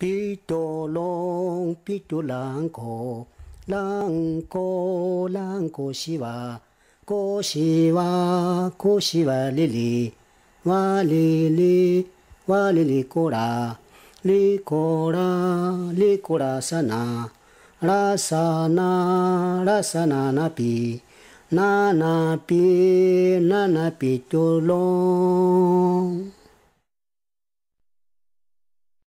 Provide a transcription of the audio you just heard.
ピトロンピトランコランコランコシワコシワコシワリリワリリワリリコラリコラリコラサナラサナラサナナピナナピナナピトロン